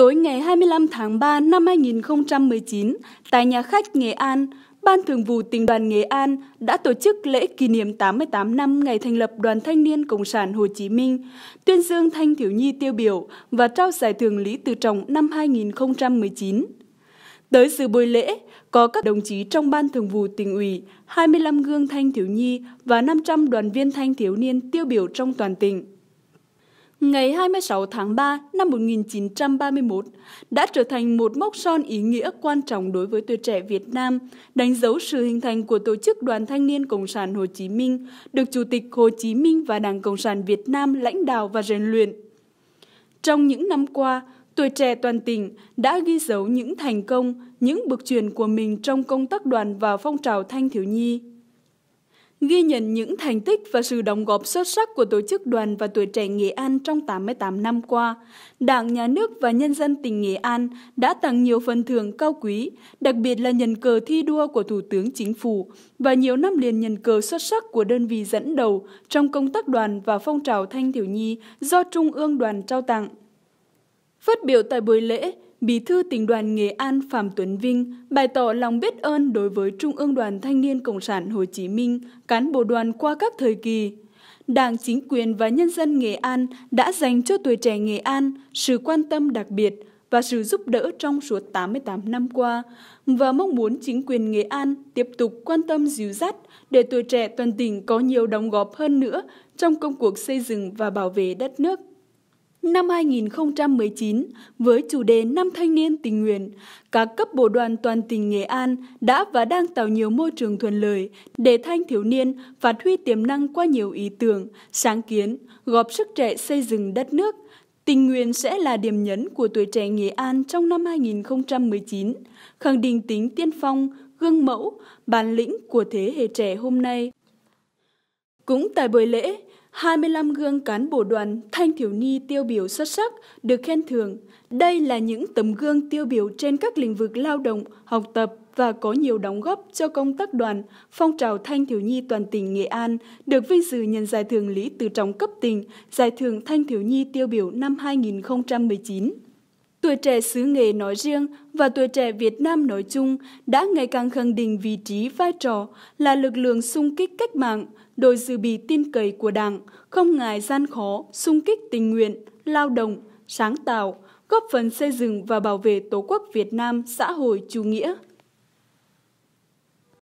Tối ngày 25 tháng 3 năm 2019, tại nhà khách Nghệ An, Ban Thường vụ Tỉnh đoàn Nghệ An đã tổ chức lễ kỷ niệm 88 năm ngày thành lập Đoàn Thanh niên Cộng sản Hồ Chí Minh, tuyên dương thanh thiếu nhi tiêu biểu và trao giải thưởng Lý Tự Trọng năm 2019. Tới sự buổi lễ, có các đồng chí trong Ban Thường vụ tỉnh ủy, 25 gương thanh thiếu nhi và 500 đoàn viên thanh thiếu niên tiêu biểu trong toàn tỉnh ngày 26 tháng 3 năm 1931 đã trở thành một mốc son ý nghĩa quan trọng đối với tuổi trẻ Việt Nam, đánh dấu sự hình thành của Tổ chức Đoàn Thanh niên Cộng sản Hồ Chí Minh, được Chủ tịch Hồ Chí Minh và Đảng Cộng sản Việt Nam lãnh đạo và rèn luyện. Trong những năm qua, tuổi trẻ toàn tỉnh đã ghi dấu những thành công, những bước chuyển của mình trong công tác đoàn và phong trào thanh thiếu nhi ghi nhận những thành tích và sự đóng góp xuất sắc của Tổ chức Đoàn và Tuổi Trẻ Nghệ An trong 88 năm qua, Đảng, Nhà nước và nhân dân tỉnh Nghệ An đã tặng nhiều phần thưởng cao quý, đặc biệt là nhận cờ thi đua của Thủ tướng Chính phủ và nhiều năm liền nhận cờ xuất sắc của đơn vị dẫn đầu trong công tác đoàn và phong trào thanh thiếu nhi do Trung ương đoàn trao tặng. Phát biểu tại buổi lễ, Bí thư tỉnh đoàn Nghệ An Phạm Tuấn Vinh bày tỏ lòng biết ơn đối với Trung ương Đoàn Thanh niên Cộng sản Hồ Chí Minh, cán bộ đoàn qua các thời kỳ. Đảng, chính quyền và nhân dân Nghệ An đã dành cho tuổi trẻ Nghệ An sự quan tâm đặc biệt và sự giúp đỡ trong suốt 88 năm qua và mong muốn chính quyền Nghệ An tiếp tục quan tâm dìu dắt để tuổi trẻ toàn tỉnh có nhiều đóng góp hơn nữa trong công cuộc xây dựng và bảo vệ đất nước. Năm 2019, với chủ đề Năm Thanh niên tình nguyện, các cấp bộ đoàn toàn tỉnh Nghệ An đã và đang tạo nhiều môi trường thuận lợi để thanh thiếu niên phát huy tiềm năng qua nhiều ý tưởng, sáng kiến, góp sức trẻ xây dựng đất nước. Tình nguyện sẽ là điểm nhấn của tuổi trẻ Nghệ An trong năm 2019, khẳng định tính tiên phong, gương mẫu, bản lĩnh của thế hệ trẻ hôm nay. Cũng tại buổi lễ, 25 gương cán bộ đoàn thanh thiếu nhi tiêu biểu xuất sắc được khen thưởng. Đây là những tấm gương tiêu biểu trên các lĩnh vực lao động, học tập và có nhiều đóng góp cho công tác đoàn, phong trào thanh thiếu nhi toàn tỉnh Nghệ An được vinh dự nhận giải thưởng Lý Từ Trọng cấp tỉnh, giải thưởng thanh thiếu nhi tiêu biểu năm 2019 tuổi trẻ xứ nghệ nói riêng và tuổi trẻ Việt Nam nói chung đã ngày càng khẳng định vị trí vai trò là lực lượng sung kích cách mạng, đội dự bị tin cậy của Đảng, không ngại gian khó, sung kích tình nguyện, lao động, sáng tạo, góp phần xây dựng và bảo vệ Tổ quốc Việt Nam xã hội chủ nghĩa.